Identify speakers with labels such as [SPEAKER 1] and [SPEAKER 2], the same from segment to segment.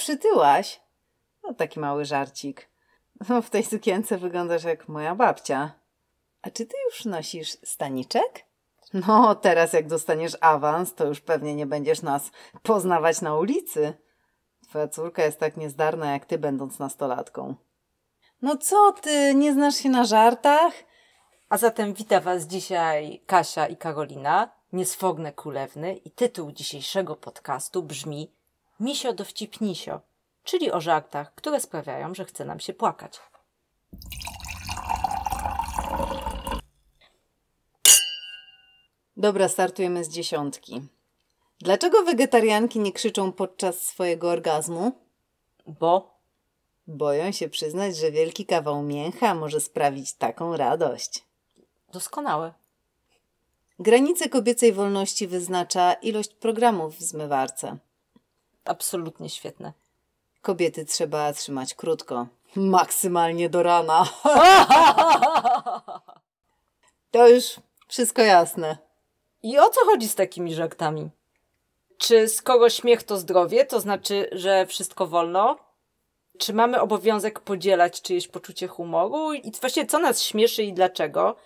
[SPEAKER 1] przytyłaś? No, taki mały żarcik. No, w tej sukience wyglądasz jak moja babcia. A czy ty już nosisz staniczek? No, teraz jak dostaniesz awans, to już pewnie nie będziesz nas poznawać na ulicy. Twoja córka jest tak niezdarna jak ty, będąc nastolatką. No co ty, nie znasz się na żartach? A zatem wita was dzisiaj
[SPEAKER 2] Kasia i Karolina, niesfogne kulewny i tytuł dzisiejszego podcastu brzmi misio dowcipnisio, czyli o żartach, które sprawiają, że chce nam się płakać.
[SPEAKER 1] Dobra, startujemy z dziesiątki. Dlaczego wegetarianki nie krzyczą podczas swojego orgazmu? Bo. Boją się przyznać, że wielki kawał mięcha może sprawić taką radość. Doskonałe. Granice kobiecej wolności wyznacza ilość programów w zmywarce absolutnie świetne. Kobiety trzeba trzymać krótko. Maksymalnie do rana. to już wszystko jasne. I o co chodzi z takimi żartami? Czy z kogoś śmiech
[SPEAKER 2] to zdrowie, to znaczy, że wszystko wolno? Czy mamy obowiązek podzielać czyjeś poczucie humoru? I właśnie co nas śmieszy i dlaczego?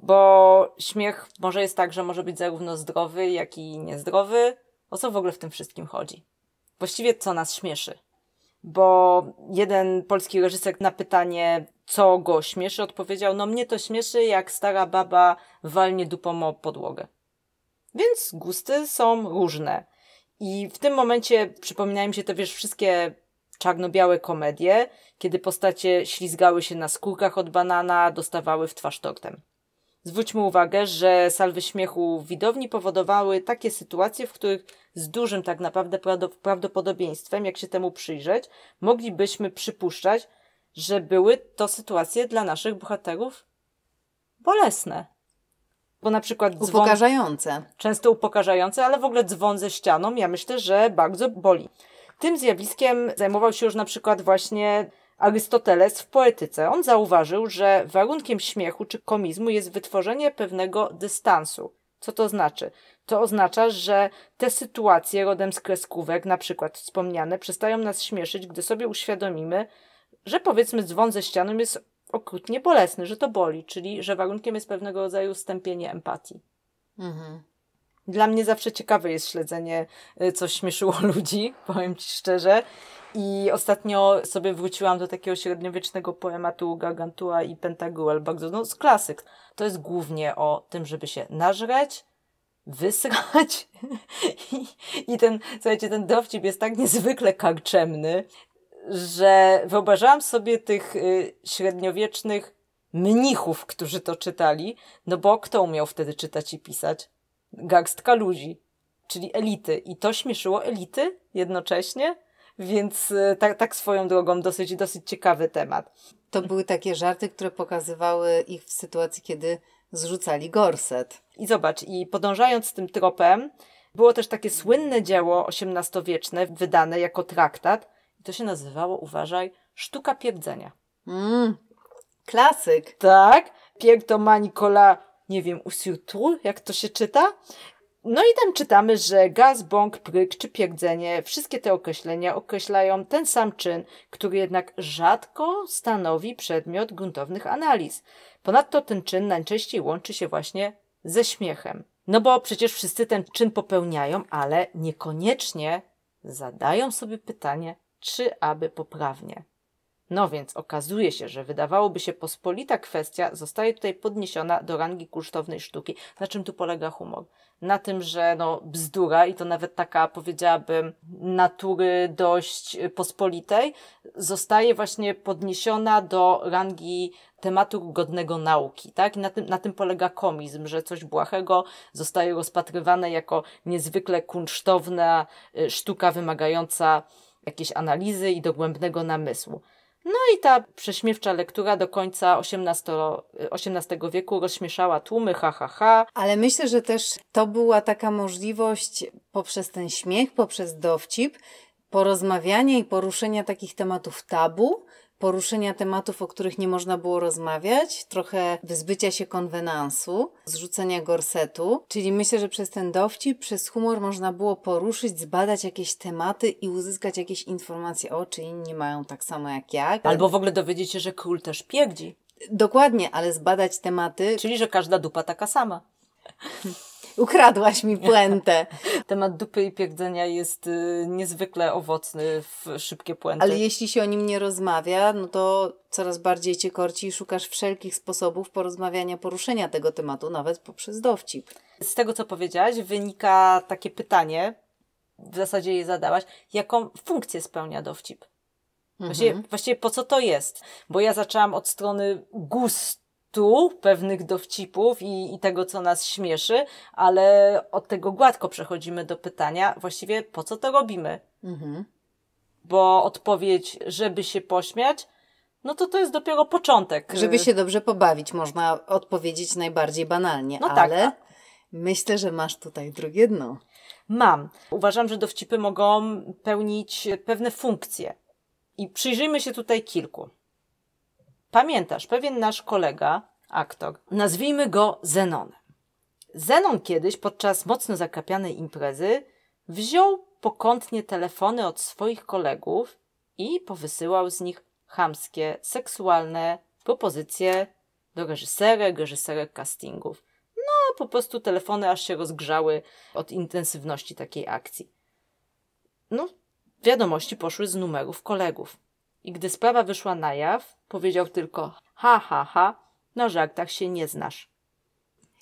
[SPEAKER 2] Bo śmiech może jest tak, że może być zarówno zdrowy, jak i niezdrowy. O co w ogóle w tym wszystkim chodzi? właściwie co nas śmieszy. Bo jeden polski reżyser na pytanie, co go śmieszy, odpowiedział: No, mnie to śmieszy, jak stara baba walnie dupą o podłogę. Więc gusty są różne. I w tym momencie przypominają mi się te, wiesz, wszystkie czarno-białe komedie, kiedy postacie ślizgały się na skórkach od banana, dostawały w twarz tortem. Zwróćmy uwagę, że salwy śmiechu w widowni powodowały takie sytuacje, w których z dużym tak naprawdę prawdopodobieństwem, jak się temu przyjrzeć, moglibyśmy przypuszczać, że były to sytuacje dla naszych bohaterów bolesne. Bo na przykład dzwon, upokarzające. Często upokarzające, ale w ogóle dzwon ze ścianą, ja myślę, że bardzo boli. Tym zjawiskiem zajmował się już na przykład właśnie Arystoteles w poetyce. On zauważył, że warunkiem śmiechu czy komizmu jest wytworzenie pewnego dystansu. Co to znaczy? To oznacza, że te sytuacje rodem z kreskówek, na przykład wspomniane, przestają nas śmieszyć, gdy sobie uświadomimy, że powiedzmy dzwon ze ścianą jest okrutnie bolesny, że to boli, czyli że warunkiem jest pewnego rodzaju stępienie empatii. Mhm. Dla mnie zawsze ciekawe jest śledzenie, y, co śmieszyło ludzi, powiem Ci szczerze. I ostatnio sobie wróciłam do takiego średniowiecznego poematu Gargantua i Pentaguel, bardzo no, z klasyk. To jest głównie o tym, żeby się nażreć, wysrać I, i ten, słuchajcie, ten dowcip jest tak niezwykle karczemny, że wyobrażałam sobie tych y, średniowiecznych mnichów, którzy to czytali, no bo kto umiał wtedy czytać i pisać? garstka ludzi, czyli elity. I to śmieszyło elity
[SPEAKER 1] jednocześnie, więc tak, tak swoją drogą dosyć, dosyć ciekawy temat. To były takie żarty, które pokazywały ich w sytuacji, kiedy zrzucali gorset. I zobacz, i podążając tym tropem, było też takie słynne dzieło XVIII-wieczne,
[SPEAKER 2] wydane jako traktat, i to się nazywało, uważaj, Sztuka Pierdzenia. Mm, klasyk. Tak. Pierre Thomas Nicolas nie wiem, usiutru, jak to się czyta. No i tam czytamy, że gaz, bąk, pryk czy pierdzenie, wszystkie te określenia określają ten sam czyn, który jednak rzadko stanowi przedmiot gruntownych analiz. Ponadto ten czyn najczęściej łączy się właśnie ze śmiechem. No bo przecież wszyscy ten czyn popełniają, ale niekoniecznie zadają sobie pytanie, czy aby poprawnie. No więc okazuje się, że wydawałoby się pospolita kwestia zostaje tutaj podniesiona do rangi kursztownej sztuki. Na czym tu polega humor? Na tym, że no, bzdura, i to nawet taka powiedziałabym natury dość y, pospolitej, zostaje właśnie podniesiona do rangi tematu godnego nauki, tak? I na tym, na tym polega komizm, że coś błahego zostaje rozpatrywane jako niezwykle kunsztowna y, sztuka wymagająca jakiejś analizy i dogłębnego namysłu. No i ta prześmiewcza lektura do końca XVIII wieku rozśmieszała tłumy, ha, ha, ha.
[SPEAKER 1] Ale myślę, że też to była taka możliwość poprzez ten śmiech, poprzez dowcip, porozmawiania i poruszenia takich tematów tabu, poruszenia tematów, o których nie można było rozmawiać, trochę wyzbycia się konwenansu, zrzucenia gorsetu. Czyli myślę, że przez ten dowcip, przez humor można było poruszyć, zbadać jakieś tematy i uzyskać jakieś informacje o, czy inni mają tak samo jak ja. Albo w ogóle dowiedzieć się, że król też piegdzi. Dokładnie, ale zbadać tematy. Czyli, że każda dupa taka sama ukradłaś mi puentę.
[SPEAKER 2] Temat dupy i pierdzenia jest y, niezwykle owocny w szybkie puenty. Ale
[SPEAKER 1] jeśli się o nim nie rozmawia, no to coraz bardziej cię korci i szukasz wszelkich sposobów porozmawiania, poruszenia tego tematu, nawet poprzez dowcip. Z tego, co powiedziałaś, wynika takie pytanie, w zasadzie je
[SPEAKER 2] zadałaś, jaką funkcję spełnia dowcip? Właściwie, mhm. właściwie po co to jest? Bo ja zaczęłam od strony gust tu pewnych dowcipów i, i tego, co nas śmieszy, ale od tego gładko przechodzimy do pytania właściwie po co to robimy? Mhm. Bo odpowiedź, żeby się pośmiać, no to to jest dopiero
[SPEAKER 1] początek. Żeby się dobrze pobawić, można odpowiedzieć najbardziej banalnie, no tak, ale tak. myślę, że masz tutaj drugie dno. Mam. Uważam, że dowcipy mogą
[SPEAKER 2] pełnić pewne funkcje. I przyjrzyjmy się tutaj kilku. Pamiętasz, pewien nasz kolega, aktor, nazwijmy go Zenonem. Zenon kiedyś podczas mocno zakapianej imprezy wziął pokątnie telefony od swoich kolegów i powysyłał z nich chamskie, seksualne propozycje do reżyserek, reżyserek castingów. No, po prostu telefony aż się rozgrzały od intensywności takiej akcji. No, wiadomości poszły z numerów kolegów. I gdy sprawa wyszła na jaw,
[SPEAKER 1] powiedział tylko: Ha, ha, ha, na no, tak się nie znasz.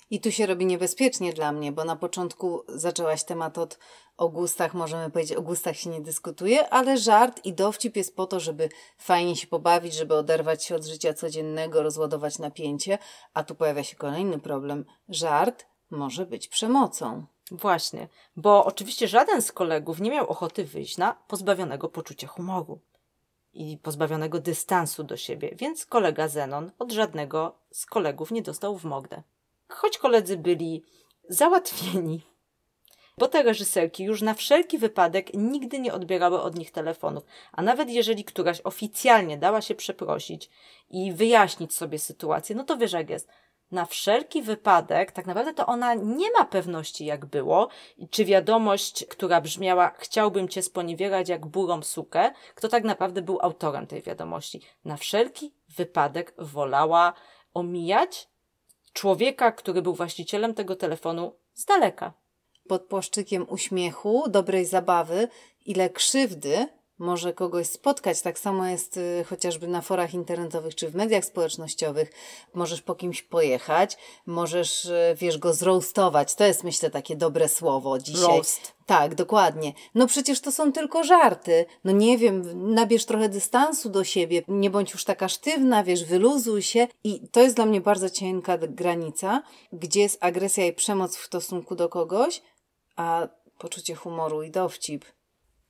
[SPEAKER 1] I tu się robi niebezpiecznie dla mnie, bo na początku zaczęłaś temat od o gustach, możemy powiedzieć, o gustach się nie dyskutuje, ale żart i dowcip jest po to, żeby fajnie się pobawić, żeby oderwać się od życia codziennego, rozładować napięcie, a tu pojawia się kolejny problem. Żart może być przemocą. Właśnie, bo oczywiście żaden z kolegów nie miał ochoty
[SPEAKER 2] wyjść na pozbawionego poczucia humoru i pozbawionego dystansu do siebie, więc kolega Zenon od żadnego z kolegów nie dostał w Mogdę. Choć koledzy byli załatwieni, bo te reżyserki już na wszelki wypadek nigdy nie odbierały od nich telefonów, a nawet jeżeli któraś oficjalnie dała się przeprosić i wyjaśnić sobie sytuację, no to wiesz jak jest na wszelki wypadek, tak naprawdę to ona nie ma pewności, jak było, czy wiadomość, która brzmiała chciałbym cię sponiewierać jak burą sukę, kto tak naprawdę był autorem tej wiadomości. Na wszelki wypadek wolała omijać człowieka, który był właścicielem
[SPEAKER 1] tego telefonu z daleka. Pod płaszczykiem uśmiechu, dobrej zabawy, ile krzywdy może kogoś spotkać. Tak samo jest y, chociażby na forach internetowych czy w mediach społecznościowych. Możesz po kimś pojechać, możesz, y, wiesz, go zroastować. To jest, myślę, takie dobre słowo dzisiaj. Roast. Tak, dokładnie. No przecież to są tylko żarty. No nie wiem, nabierz trochę dystansu do siebie, nie bądź już taka sztywna, wiesz, wyluzuj się. I to jest dla mnie bardzo cienka granica, gdzie jest agresja i przemoc w stosunku do kogoś, a poczucie humoru i dowcip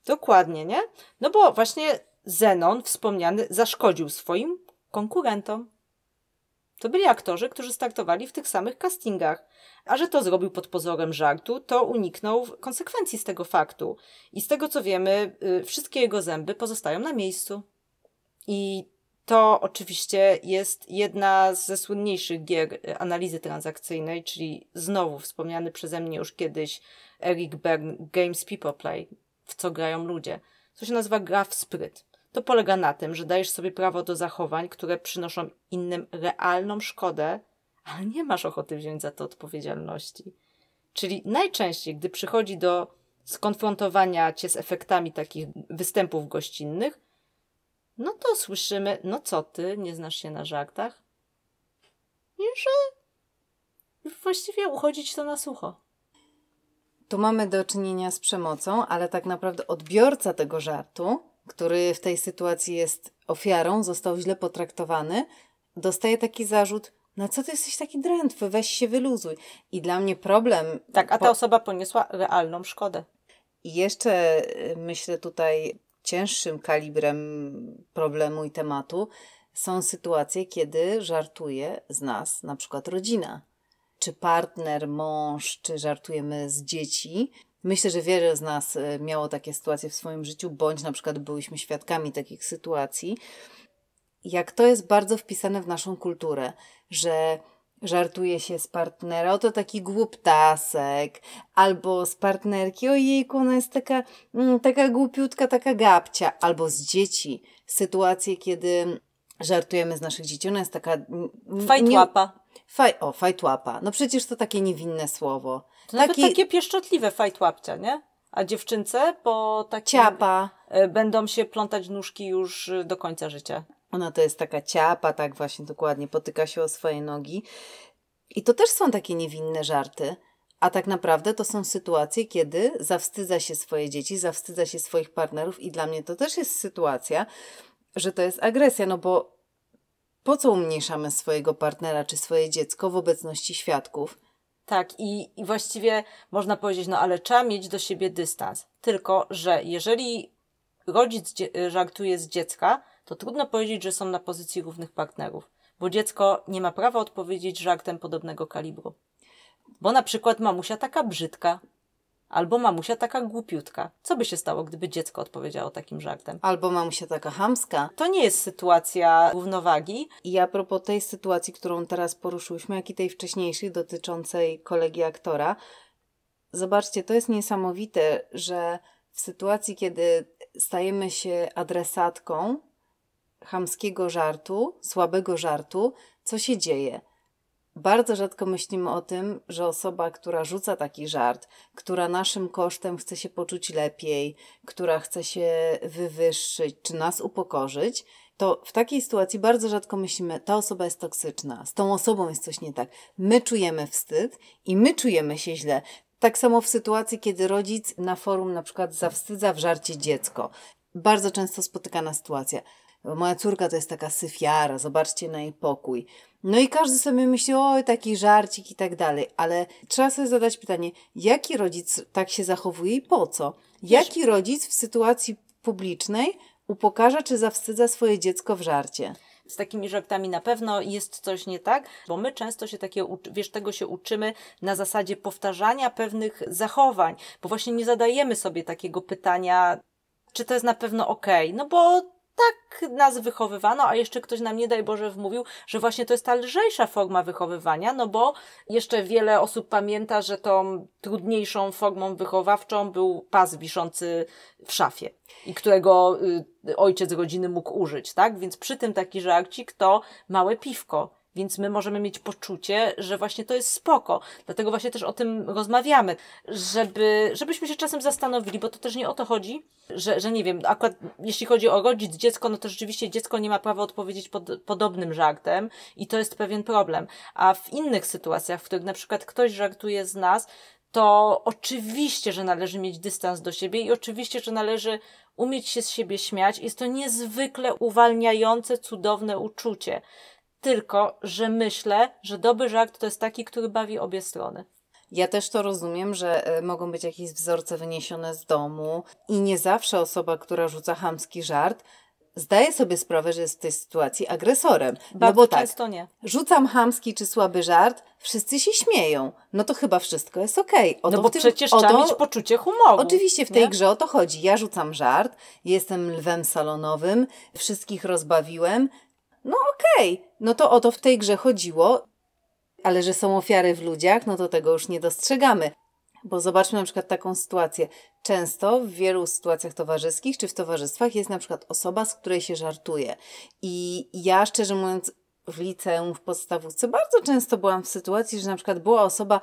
[SPEAKER 2] Dokładnie, nie? No bo właśnie Zenon wspomniany zaszkodził swoim konkurentom. To byli aktorzy, którzy startowali w tych samych castingach. A że to zrobił pod pozorem żartu, to uniknął konsekwencji z tego faktu. I z tego co wiemy, y, wszystkie jego zęby pozostają na miejscu. I to oczywiście jest jedna ze słynniejszych gier y, analizy transakcyjnej, czyli znowu wspomniany przeze mnie już kiedyś Eric Bern Games People Play w co grają ludzie. Co się nazywa gra w spryt. To polega na tym, że dajesz sobie prawo do zachowań, które przynoszą innym realną szkodę, ale nie masz ochoty wziąć za to odpowiedzialności. Czyli najczęściej, gdy przychodzi do skonfrontowania cię z efektami takich występów gościnnych, no to słyszymy, no co ty, nie
[SPEAKER 1] znasz się na żartach?
[SPEAKER 2] I że właściwie
[SPEAKER 1] uchodzić to na sucho tu mamy do czynienia z przemocą, ale tak naprawdę odbiorca tego żartu, który w tej sytuacji jest ofiarą, został źle potraktowany, dostaje taki zarzut, na no co ty jesteś taki drętwy, weź się wyluzuj. I dla mnie problem. Tak, a ta po... osoba poniosła realną szkodę. I jeszcze y, myślę tutaj cięższym kalibrem problemu i tematu są sytuacje, kiedy żartuje z nas na przykład rodzina czy partner, mąż, czy żartujemy z dzieci. Myślę, że wiele z nas e, miało takie sytuacje w swoim życiu, bądź na przykład byliśmy świadkami takich sytuacji. Jak to jest bardzo wpisane w naszą kulturę, że żartuje się z partnera, oto taki głuptasek, albo z partnerki, ojejku, ona jest taka, mm, taka głupiutka, taka gabcia, albo z dzieci. Sytuacje, kiedy żartujemy z naszych dzieci, ona jest taka... Mm, Fajtłapa. Faj, o, fajtłapa. No przecież to takie niewinne słowo. To Taki...
[SPEAKER 2] takie pieszczotliwe fajtłapcia, nie? A dziewczynce po takim...
[SPEAKER 1] Ciapa. E, będą się plątać nóżki już e, do końca życia. Ona to jest taka ciapa, tak właśnie dokładnie, potyka się o swoje nogi. I to też są takie niewinne żarty. A tak naprawdę to są sytuacje, kiedy zawstydza się swoje dzieci, zawstydza się swoich partnerów, i dla mnie to też jest sytuacja, że to jest agresja, no bo po co umniejszamy swojego partnera czy swoje dziecko w obecności świadków? Tak,
[SPEAKER 2] i, i właściwie można powiedzieć, no ale trzeba mieć do siebie dystans. Tylko, że jeżeli rodzic y, żartuje z dziecka, to trudno powiedzieć, że są na pozycji równych partnerów, bo dziecko nie ma prawa odpowiedzieć żartem podobnego kalibru. Bo na przykład mamusia taka brzydka. Albo mamusia taka głupiutka. Co by się stało, gdyby
[SPEAKER 1] dziecko odpowiedziało takim żartem? Albo mamusia taka hamska. To nie jest sytuacja równowagi. I a propos tej sytuacji, którą teraz poruszyłyśmy, jak i tej wcześniejszej dotyczącej kolegi aktora, zobaczcie, to jest niesamowite, że w sytuacji, kiedy stajemy się adresatką hamskiego żartu, słabego żartu, co się dzieje? Bardzo rzadko myślimy o tym, że osoba, która rzuca taki żart, która naszym kosztem chce się poczuć lepiej, która chce się wywyższyć czy nas upokorzyć, to w takiej sytuacji bardzo rzadko myślimy, ta osoba jest toksyczna, z tą osobą jest coś nie tak. My czujemy wstyd i my czujemy się źle. Tak samo w sytuacji, kiedy rodzic na forum na przykład zawstydza w żarcie dziecko. Bardzo często spotykana sytuacja moja córka to jest taka syfiara, zobaczcie na jej pokój. No i każdy sobie myśli, o taki żarcik i tak dalej, ale trzeba sobie zadać pytanie, jaki rodzic tak się zachowuje i po co? Jaki Wiesz, rodzic w sytuacji publicznej upokarza czy zawstydza swoje dziecko w żarcie? z takimi
[SPEAKER 2] żartami na pewno jest coś nie tak, bo my często się takie, wiesz, tego się uczymy na zasadzie powtarzania pewnych zachowań, bo właśnie nie zadajemy sobie takiego pytania, czy to jest na pewno ok, no bo tak nas wychowywano, a jeszcze ktoś nam nie daj Boże wmówił, że właśnie to jest ta lżejsza forma wychowywania, no bo jeszcze wiele osób pamięta, że tą trudniejszą formą wychowawczą był pas wiszący w szafie i którego y, ojciec rodziny mógł użyć, tak? Więc przy tym taki żarcik to małe piwko więc my możemy mieć poczucie, że właśnie to jest spoko. Dlatego właśnie też o tym rozmawiamy, żeby, żebyśmy się czasem zastanowili, bo to też nie o to chodzi, że, że nie wiem, akurat jeśli chodzi o rodzic, dziecko, no to rzeczywiście dziecko nie ma prawa odpowiedzieć pod, podobnym żartem i to jest pewien problem. A w innych sytuacjach, w których na przykład ktoś żartuje z nas, to oczywiście, że należy mieć dystans do siebie i oczywiście, że należy umieć się z siebie śmiać. Jest to niezwykle uwalniające, cudowne uczucie. Tylko, że myślę, że dobry żart to jest taki, który bawi obie strony.
[SPEAKER 1] Ja też to rozumiem, że e, mogą być jakieś wzorce wyniesione z domu i nie zawsze osoba, która rzuca chamski żart, zdaje sobie sprawę, że jest w tej sytuacji agresorem. No Bardzo no bo tak, często nie. Rzucam hamski czy słaby żart, wszyscy się śmieją. No to chyba wszystko jest okej. Okay. No bo tym, przecież trzeba mieć poczucie humoru. Oczywiście w tej nie? grze o to chodzi. Ja rzucam żart, jestem lwem salonowym, wszystkich rozbawiłem, no okej, okay. no to o to w tej grze chodziło, ale że są ofiary w ludziach, no to tego już nie dostrzegamy. Bo zobaczmy na przykład taką sytuację. Często w wielu sytuacjach towarzyskich czy w towarzystwach jest na przykład osoba, z której się żartuje. I ja szczerze mówiąc, w liceum, w podstawówce bardzo często byłam w sytuacji, że na przykład była osoba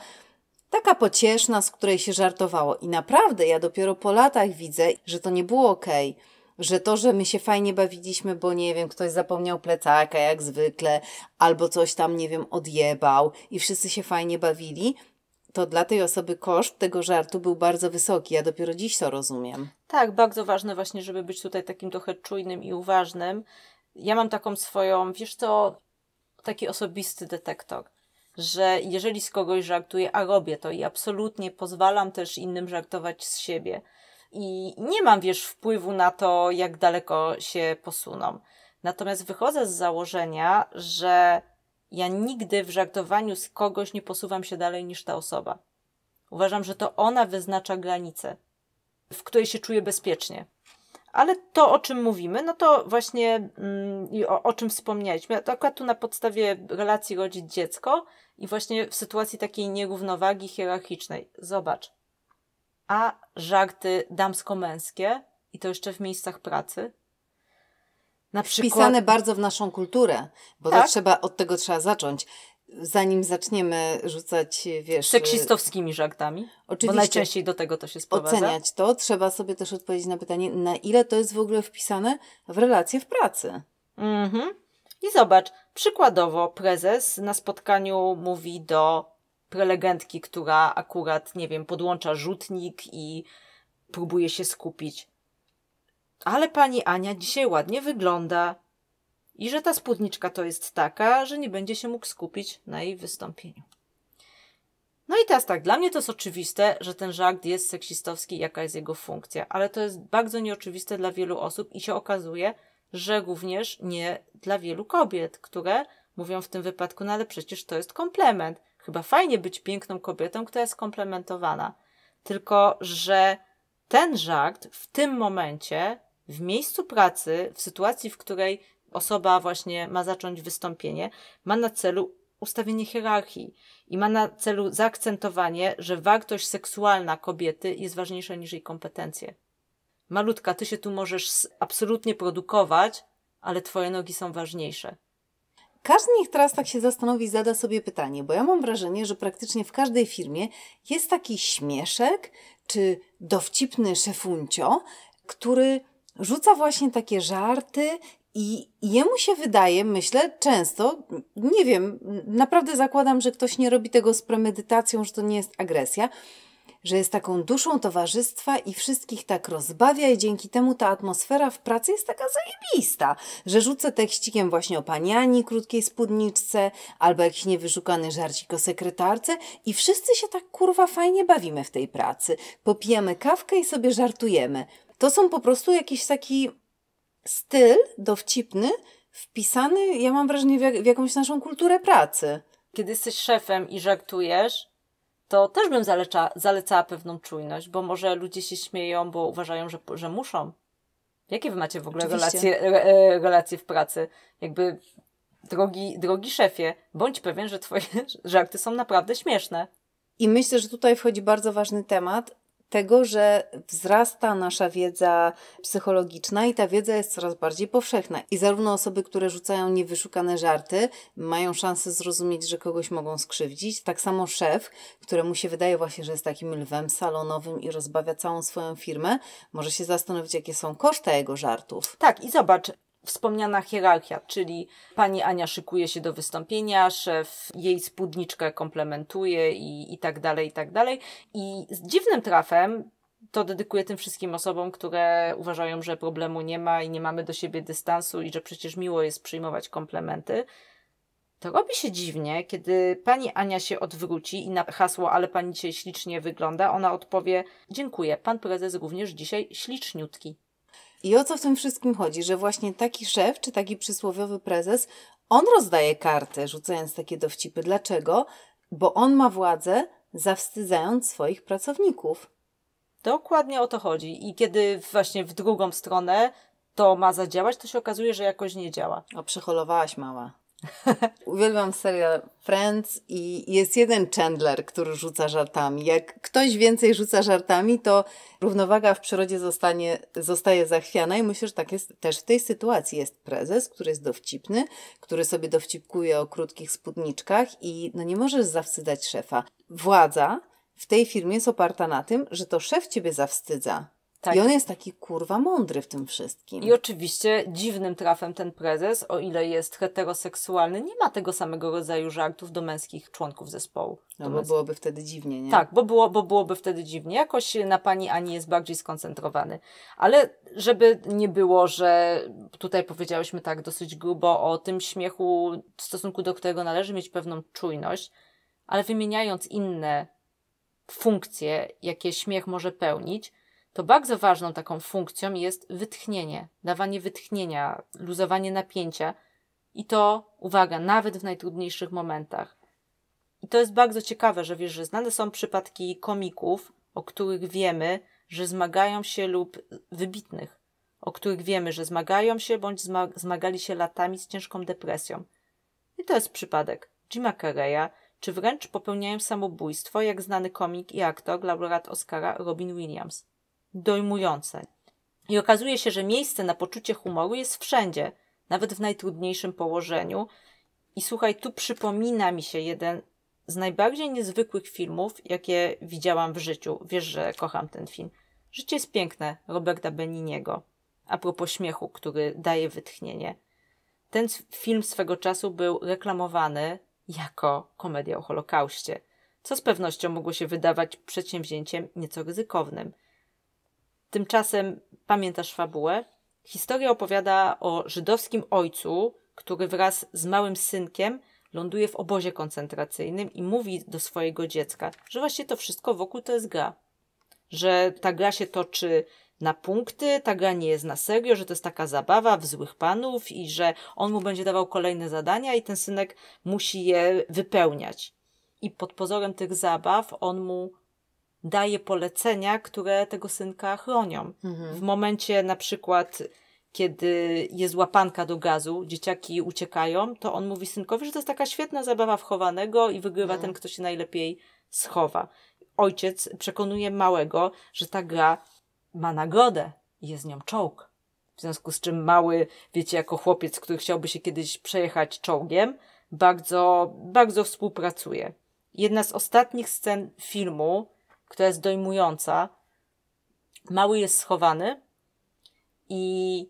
[SPEAKER 1] taka pocieszna, z której się żartowało. I naprawdę ja dopiero po latach widzę, że to nie było okej. Okay że to, że my się fajnie bawiliśmy, bo nie wiem, ktoś zapomniał plecaka jak zwykle, albo coś tam, nie wiem, odjebał i wszyscy się fajnie bawili, to dla tej osoby koszt tego żartu był bardzo wysoki. Ja dopiero dziś to rozumiem.
[SPEAKER 2] Tak, bardzo ważne właśnie, żeby być tutaj takim trochę czujnym i uważnym. Ja mam taką swoją, wiesz co, taki osobisty detektor, że jeżeli z kogoś żartuję, a robię to i absolutnie pozwalam też innym żartować z siebie, i nie mam, wiesz, wpływu na to, jak daleko się posuną. Natomiast wychodzę z założenia, że ja nigdy w żartowaniu z kogoś nie posuwam się dalej niż ta osoba. Uważam, że to ona wyznacza granicę, w której się czuję bezpiecznie. Ale to, o czym mówimy, no to właśnie mm, o, o, czym wspomnieliśmy, to akurat tu na podstawie relacji rodzic-dziecko i właśnie w sytuacji takiej nierównowagi hierarchicznej. Zobacz, a żarty damsko-męskie i to jeszcze w miejscach pracy.
[SPEAKER 1] Na przykład... Wpisane bardzo w naszą kulturę, bo tak? to trzeba, od tego trzeba zacząć. Zanim zaczniemy rzucać, wiesz... Seksistowskimi
[SPEAKER 2] żartami, oczywiście, bo najczęściej do tego
[SPEAKER 1] to się sprowadza. Oceniać to, trzeba sobie też odpowiedzieć na pytanie, na ile to jest w ogóle wpisane w relacje w pracy. Mhm. I
[SPEAKER 2] zobacz, przykładowo prezes na spotkaniu mówi do prelegentki, która akurat, nie wiem, podłącza rzutnik i próbuje się skupić. Ale pani Ania dzisiaj ładnie wygląda i że ta spódniczka to jest taka, że nie będzie się mógł skupić na jej wystąpieniu. No i teraz tak, dla mnie to jest oczywiste, że ten żart jest seksistowski, jaka jest jego funkcja, ale to jest bardzo nieoczywiste dla wielu osób i się okazuje, że również nie dla wielu kobiet, które mówią w tym wypadku, no ale przecież to jest komplement. Chyba fajnie być piękną kobietą, która jest komplementowana. Tylko, że ten żart w tym momencie, w miejscu pracy, w sytuacji, w której osoba właśnie ma zacząć wystąpienie, ma na celu ustawienie hierarchii i ma na celu zaakcentowanie, że wartość seksualna kobiety jest ważniejsza niż jej kompetencje. Malutka, ty się tu możesz absolutnie produkować, ale twoje nogi są ważniejsze.
[SPEAKER 1] Każdy niech teraz tak się zastanowi i zada sobie pytanie, bo ja mam wrażenie, że praktycznie w każdej firmie jest taki śmieszek czy dowcipny szefuncio, który rzuca właśnie takie żarty i jemu się wydaje, myślę, często, nie wiem, naprawdę zakładam, że ktoś nie robi tego z premedytacją, że to nie jest agresja, że jest taką duszą towarzystwa i wszystkich tak rozbawia i dzięki temu ta atmosfera w pracy jest taka zajebista, że rzucę tekścikiem właśnie o paniani, krótkiej spódniczce albo jakiś niewyszukany żarcik o sekretarce i wszyscy się tak kurwa fajnie bawimy w tej pracy. Popijamy kawkę i sobie żartujemy. To są po prostu jakiś taki styl dowcipny, wpisany, ja mam wrażenie, w, jak, w jakąś naszą kulturę pracy.
[SPEAKER 2] Kiedy jesteś szefem i żartujesz, to też bym zaleca, zalecała pewną czujność, bo może ludzie się śmieją, bo uważają, że, że muszą. Jakie wy macie w ogóle relacje, re, e, relacje w pracy? Jakby,
[SPEAKER 1] drogi, drogi szefie, bądź pewien, że twoje żarty są naprawdę śmieszne. I myślę, że tutaj wchodzi bardzo ważny temat, tego, że wzrasta nasza wiedza psychologiczna i ta wiedza jest coraz bardziej powszechna. I zarówno osoby, które rzucają niewyszukane żarty, mają szansę zrozumieć, że kogoś mogą skrzywdzić, tak samo szef, któremu się wydaje właśnie, że jest takim lwem salonowym i rozbawia całą swoją firmę, może się zastanowić, jakie są koszta jego żartów.
[SPEAKER 2] Tak, i zobacz, wspomniana hierarchia, czyli pani Ania szykuje się do wystąpienia, szef jej spódniczkę komplementuje i, i tak dalej, i tak dalej. I z dziwnym trafem to dedykuję tym wszystkim osobom, które uważają, że problemu nie ma i nie mamy do siebie dystansu i że przecież miło jest przyjmować komplementy. To robi się dziwnie, kiedy pani Ania się odwróci i na hasło, ale pani
[SPEAKER 1] dzisiaj ślicznie wygląda, ona odpowie: Dziękuję, pan prezes również dzisiaj śliczniutki. I o co w tym wszystkim chodzi? Że właśnie taki szef czy taki przysłowiowy prezes, on rozdaje kartę, rzucając takie dowcipy. Dlaczego? Bo on ma władzę, zawstydzając swoich pracowników.
[SPEAKER 2] Dokładnie o to chodzi. I kiedy właśnie w drugą stronę to ma zadziałać, to się okazuje, że jakoś nie działa.
[SPEAKER 1] O, przeholowałaś, mała. Uwielbiam serial Friends i jest jeden Chandler, który rzuca żartami. Jak ktoś więcej rzuca żartami, to równowaga w przyrodzie zostanie, zostaje zachwiana i myślę, że tak jest też w tej sytuacji. Jest prezes, który jest dowcipny, który sobie dowcipkuje o krótkich spódniczkach i no nie możesz zawstydzać szefa. Władza w tej firmie jest oparta na tym, że to szef ciebie zawstydza tak. I on jest taki kurwa mądry w tym wszystkim. I
[SPEAKER 2] oczywiście dziwnym trafem ten prezes, o ile jest heteroseksualny, nie ma tego samego rodzaju żartów do męskich członków zespołu. No bo męskich. byłoby
[SPEAKER 1] wtedy dziwnie, nie? Tak,
[SPEAKER 2] bo, było, bo byłoby wtedy dziwnie. Jakoś na pani Ani jest bardziej skoncentrowany. Ale żeby nie było, że tutaj powiedziałyśmy tak dosyć grubo o tym śmiechu, w stosunku do którego należy mieć pewną czujność, ale wymieniając inne funkcje, jakie śmiech może pełnić, to bardzo ważną taką funkcją jest wytchnienie, dawanie wytchnienia, luzowanie napięcia. I to, uwaga, nawet w najtrudniejszych momentach. I to jest bardzo ciekawe, że wiesz, że znane są przypadki komików, o których wiemy, że zmagają się lub wybitnych, o których wiemy, że zmagają się bądź zmagali się latami z ciężką depresją. I to jest przypadek Jima Carreya, czy wręcz popełniają samobójstwo, jak znany komik i aktor, laureat Oscara Robin Williams dojmujące. I okazuje się, że miejsce na poczucie humoru jest wszędzie, nawet w najtrudniejszym położeniu. I słuchaj, tu przypomina mi się jeden z najbardziej niezwykłych filmów, jakie widziałam w życiu. Wiesz, że kocham ten film. Życie jest piękne Roberta Beniniego. A propos śmiechu, który daje wytchnienie. Ten film swego czasu był reklamowany jako komedia o Holokauście, co z pewnością mogło się wydawać przedsięwzięciem nieco ryzykownym – Tymczasem pamiętasz fabułę? Historia opowiada o żydowskim ojcu, który wraz z małym synkiem ląduje w obozie koncentracyjnym i mówi do swojego dziecka, że właśnie to wszystko wokół to jest gra. Że ta gra się toczy na punkty, ta gra nie jest na serio, że to jest taka zabawa w złych panów i że on mu będzie dawał kolejne zadania i ten synek musi je wypełniać. I pod pozorem tych zabaw on mu daje polecenia, które tego synka chronią. Mhm. W momencie na przykład, kiedy jest łapanka do gazu, dzieciaki uciekają, to on mówi synkowi, że to jest taka świetna zabawa wchowanego i wygrywa mhm. ten, kto się najlepiej schowa. Ojciec przekonuje małego, że ta gra ma nagrodę i jest nią czołg. W związku z czym mały, wiecie, jako chłopiec, który chciałby się kiedyś przejechać czołgiem, bardzo, bardzo współpracuje. Jedna z ostatnich scen filmu, która jest dojmująca. Mały jest schowany i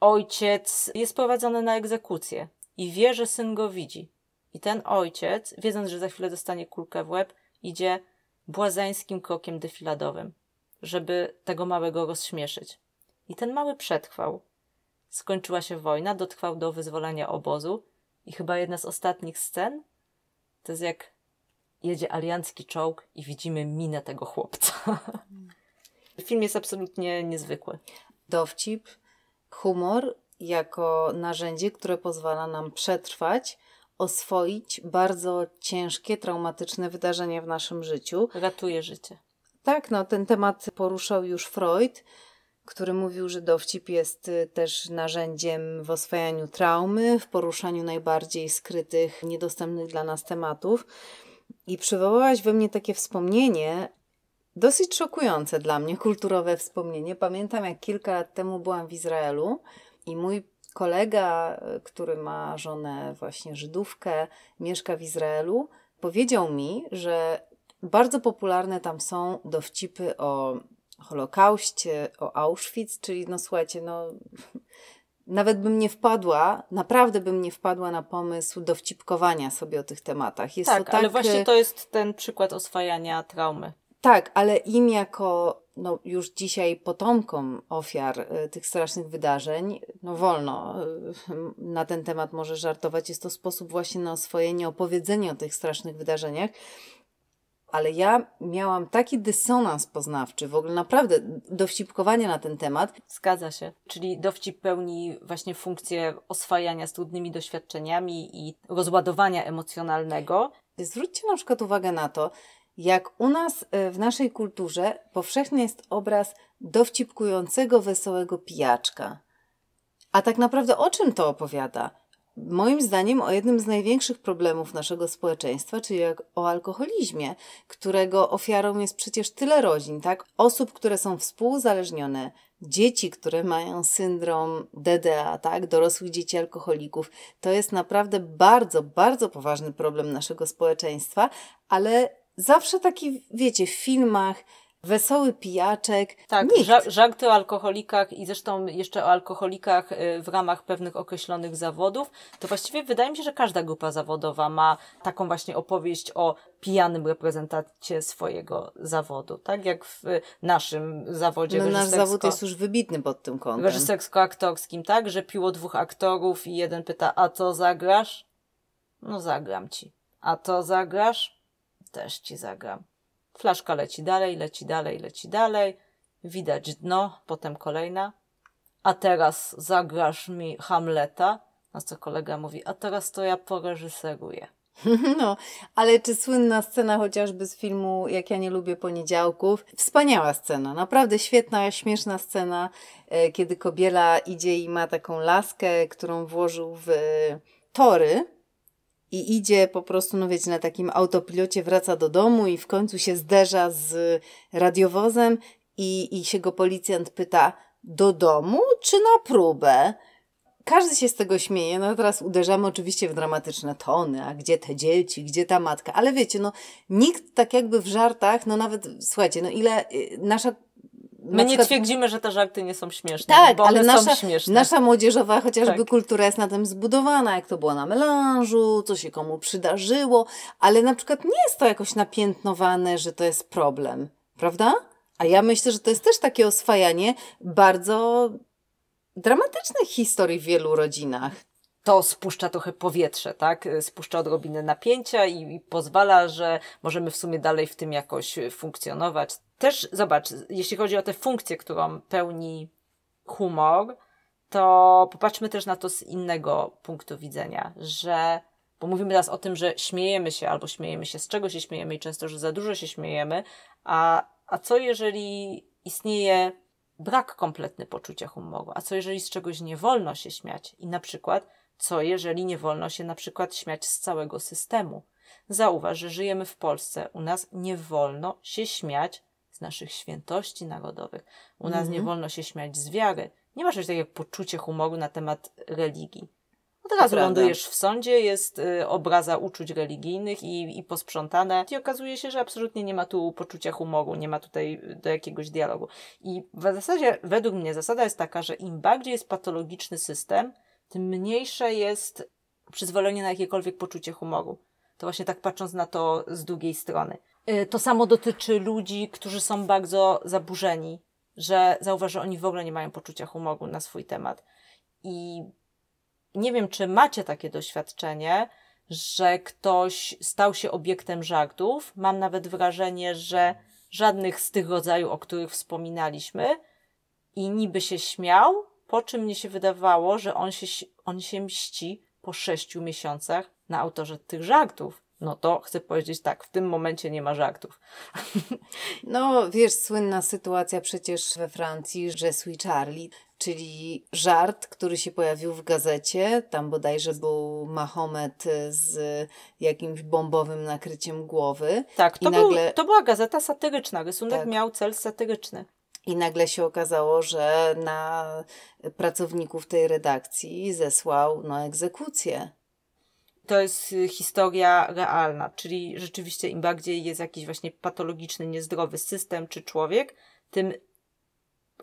[SPEAKER 2] ojciec jest prowadzony na egzekucję i wie, że syn go widzi. I ten ojciec, wiedząc, że za chwilę dostanie kulkę w łeb, idzie błazeńskim krokiem defiladowym, żeby tego małego rozśmieszyć. I ten mały przetrwał. Skończyła się wojna, dotrwał do wyzwolenia obozu i chyba jedna z ostatnich scen to jest jak jedzie aliancki czołg i widzimy minę tego chłopca. Film jest absolutnie niezwykły.
[SPEAKER 1] Dowcip, humor jako narzędzie, które pozwala nam przetrwać, oswoić bardzo ciężkie, traumatyczne wydarzenia w naszym życiu. Ratuje życie. Tak, no ten temat poruszał już Freud, który mówił, że dowcip jest y, też narzędziem w oswajaniu traumy, w poruszaniu najbardziej skrytych, niedostępnych dla nas tematów i przywołałaś we mnie takie wspomnienie, dosyć szokujące dla mnie, kulturowe wspomnienie. Pamiętam, jak kilka lat temu byłam w Izraelu i mój kolega, który ma żonę właśnie Żydówkę, mieszka w Izraelu, powiedział mi, że bardzo popularne tam są dowcipy o Holokauście, o Auschwitz, czyli no słuchajcie, no nawet bym nie wpadła, naprawdę bym nie wpadła na pomysł dowcipkowania sobie o tych tematach. Jest tak, tak, ale właśnie e, to
[SPEAKER 2] jest ten przykład oswajania traumy.
[SPEAKER 1] Tak, ale im jako no, już dzisiaj potomkom ofiar e, tych strasznych wydarzeń, no wolno e, na ten temat może żartować, jest to sposób właśnie na oswojenie, opowiedzenie o tych strasznych wydarzeniach, ale ja miałam taki dysonans poznawczy, w ogóle naprawdę dowcipkowanie na ten temat. Zgadza się.
[SPEAKER 2] Czyli dowcip pełni właśnie funkcję oswajania z trudnymi
[SPEAKER 1] doświadczeniami i rozładowania emocjonalnego. Zwróćcie na przykład uwagę na to, jak u nas y, w naszej kulturze powszechny jest obraz dowcipkującego, wesołego pijaczka. A tak naprawdę o czym to opowiada? moim zdaniem o jednym z największych problemów naszego społeczeństwa, czyli jak o alkoholizmie, którego ofiarą jest przecież tyle rodzin, tak? Osób, które są współuzależnione, dzieci, które mają syndrom DDA, tak? Dorosłych dzieci alkoholików. To jest naprawdę bardzo, bardzo poważny problem naszego społeczeństwa, ale zawsze taki, wiecie, w filmach, wesoły pijaczek. Tak,
[SPEAKER 2] żarty o alkoholikach i zresztą jeszcze o alkoholikach y, w ramach pewnych określonych zawodów, to właściwie wydaje mi się, że każda grupa zawodowa ma taką właśnie opowieść o pijanym reprezentacie
[SPEAKER 1] swojego
[SPEAKER 2] zawodu, tak jak w y, naszym zawodzie no, Nasz zawód jest już
[SPEAKER 1] wybitny pod tym kątem.
[SPEAKER 2] Reżysersko-aktorskim, tak, że piło dwóch aktorów i jeden pyta, a co zagrasz? No zagram ci. A to zagrasz? Też ci zagram. Flaszka leci dalej, leci dalej, leci dalej. Widać dno, potem kolejna. A teraz zagrasz mi Hamleta. Na co kolega mówi, a teraz to ja poreżyseruję.
[SPEAKER 1] No, ale czy słynna scena chociażby z filmu Jak ja nie lubię poniedziałków? Wspaniała scena, naprawdę świetna, śmieszna scena, e, kiedy Kobiela idzie i ma taką laskę, którą włożył w tory i idzie po prostu, no wiecie, na takim autopilocie, wraca do domu i w końcu się zderza z radiowozem i, i się go policjant pyta, do domu czy na próbę? Każdy się z tego śmieje, no teraz uderzamy oczywiście w dramatyczne tony, a gdzie te dzieci, gdzie ta matka, ale wiecie, no nikt tak jakby w żartach, no nawet, słuchajcie, no ile y, nasza My nie twierdzimy,
[SPEAKER 2] że te żarty nie są śmieszne, tak, bo ale one nasza, są śmieszne. Nasza
[SPEAKER 1] młodzieżowa chociażby tak. kultura jest na tym zbudowana, jak to było na melanżu, co się komu przydarzyło, ale na przykład nie jest to jakoś napiętnowane, że to jest problem, prawda? A ja myślę, że to jest też takie oswajanie bardzo dramatycznych historii w wielu rodzinach to spuszcza trochę
[SPEAKER 2] powietrze, tak? Spuszcza odrobinę napięcia i, i, pozwala, że możemy w sumie dalej w tym jakoś funkcjonować. Też zobacz, jeśli chodzi o tę funkcję, którą pełni humor, to popatrzmy też na to z innego punktu widzenia, że bo mówimy teraz o tym, że śmiejemy się albo śmiejemy się z czegoś się śmiejemy i często, że za dużo się śmiejemy, a, a co jeżeli istnieje brak kompletny poczucia humoru, a co jeżeli z czegoś nie wolno się śmiać i na przykład co jeżeli nie wolno się na przykład śmiać z całego systemu? Zauważ, że żyjemy w Polsce. U nas nie wolno się śmiać z naszych świętości narodowych. U nas mm -hmm. nie mhm. wolno się śmiać z wiary. Nie masz czegoś takiego jak poczucie humoru na temat religii. Od razu lądujesz w sądzie, jest y, obraza uczuć religijnych i, i posprzątane. I okazuje się, że absolutnie nie ma tu poczucia humoru, nie ma tutaj y, do jakiegoś dialogu. I w zasadzie, według mnie, zasada jest taka, że im bardziej jest patologiczny system, tym mniejsze jest przyzwolenie na jakiekolwiek poczucie humoru. To właśnie tak patrząc na to z drugiej strony. Y, to samo dotyczy ludzi, którzy są bardzo zaburzeni, że zauważę, że oni w ogóle nie mają poczucia humoru na swój temat. I nie wiem, czy macie takie doświadczenie, że ktoś stał się obiektem żartów. Mam nawet wrażenie, że żadnych z tych rodzajów, o których wspominaliśmy, i niby się śmiał, po czym mnie się wydawało, że on się, on się mści po sześciu miesiącach na autorze tych żartów. No to chcę powiedzieć tak, w tym momencie nie ma żartów.
[SPEAKER 1] No wiesz, słynna sytuacja przecież we Francji, że Sweet Charlie, czyli żart, który się pojawił w gazecie, tam bodajże był Mahomet z jakimś bombowym nakryciem głowy. Tak, to, nagle... był,
[SPEAKER 2] to była gazeta satyryczna, rysunek tak. miał cel satyryczny.
[SPEAKER 1] I nagle się okazało, że na pracowników tej redakcji zesłał no, egzekucję.
[SPEAKER 2] To jest y, historia realna, czyli rzeczywiście im bardziej jest jakiś właśnie patologiczny, niezdrowy system czy człowiek, tym